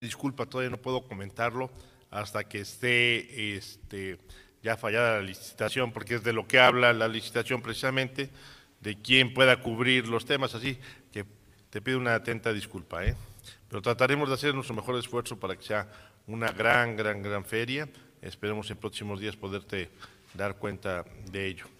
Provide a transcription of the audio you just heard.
disculpa, todavía no puedo comentarlo hasta que esté este, ya fallada la licitación, porque es de lo que habla la licitación precisamente, de quién pueda cubrir los temas, así que te pido una atenta disculpa, ¿eh? pero trataremos de hacer nuestro mejor esfuerzo para que sea una gran, gran, gran feria. Esperemos en próximos días poderte dar cuenta de ello.